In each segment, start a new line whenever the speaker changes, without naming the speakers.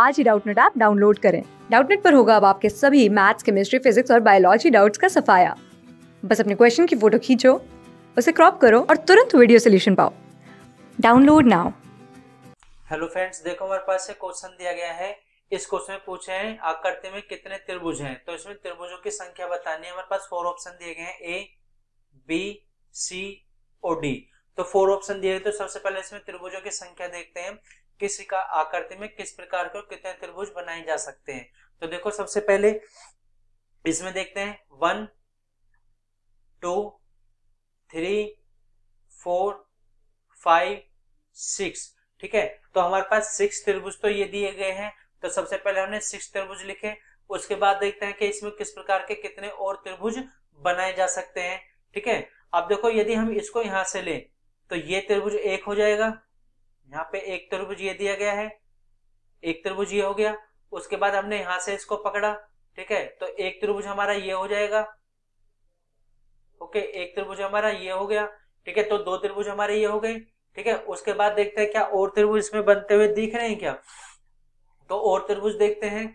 आज ही Doubtnet app download करें डाउटनेट पर होगा अब आपके सभी मैथ्स केमिस्ट्री फिजिक्स और बायोलॉजी डाउट्स का सफाया बस अपने क्वेश्चन की फोटो खींचो उसे क्रॉप करो और तुरंत वीडियो सोल्यूशन पाओ डाउनलोड नाउ
हेलो फ्रेंड्स देखो हमारे पास से क्वेश्चन दिया गया है इस क्वेश्चन में पूछे हैं आकृति में कितने त्रिभुज हैं तो इसमें त्रिभुजों की संख्या बतानी है हमारे पास फोर ऑप्शन दिए गए हैं ए बी सी और डी तो फोर ऑप्शन दिए तो सबसे पहले इसमें त्रिभुजों की संख्या देखते हैं किस आकृति में किस प्रकार के कितने त्रिभुज बनाए जा सकते हैं तो देखो सबसे पहले इसमें देखते हैं one two three four five six ठीक है तो हमारे पास सिक्स त्रिभुज तो ये दिए गए हैं तो सबसे पहले हमने सिक्स त्रिभुज लिखे उसके बाद देखते हैं कि इसमें किस प्रकार के कितने और त्रिभुज बनाए जा सकते हैं ठीक है अब देखो यदि हम इसको यहां से लें तो ये त्रिभुज एक हो जाएगा यहाँ पे एक त्रिभुज ये दिया गया है एक त्रिभुज ये हो गया उसके बाद हमने यहां से इसको पकड़ा ठीक है तो एक त्रिभुज हमारा ये हो जाएगा ओके एक त्रिभुज हमारा ये हो गया ठीक है तो दो त्रिभुज हमारे ये हो गए ठीक है उसके बाद देखते हैं क्या और त्रिभुज इसमें बनते हुए दिख रहे हैं क्या तो और त्रिभुज देखते हैं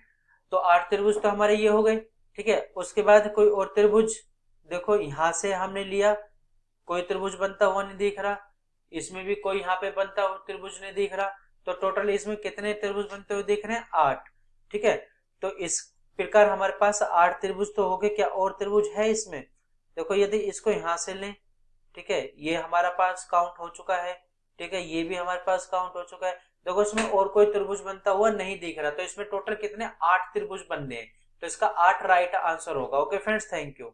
तो आठ त्रिभुज तो हमारे ये हो गए ठीक है उसके बाद कोई और त्रिभुज देखो यहां से हमने लिया कोई त्रिभुज बनता हुआ नहीं दिख रहा इसमें भी कोई यहाँ पे बनता हुआ त्रिभुज नहीं दिख रहा तो टोटल इसमें कितने त्रिभुज बनते हुए दिख रहे हैं आठ ठीक है तो इस प्रकार हमारे पास आठ त्रिभुज तो हो गए क्या और त्रिभुज है इसमें देखो यदि इसको यहाँ से लें ठीक है ये हमारा पास काउंट हो चुका है ठीक है ये भी हमारे पास काउंट हो चुका है देखो इसमें और कोई त्रिभुज बनता हुआ नहीं दिख रहा तो इसमें टोटल कितने आठ त्रिभुज बनने हैं तो इसका आठ राइट आंसर होगा ओके फ्रेंड्स थैंक यू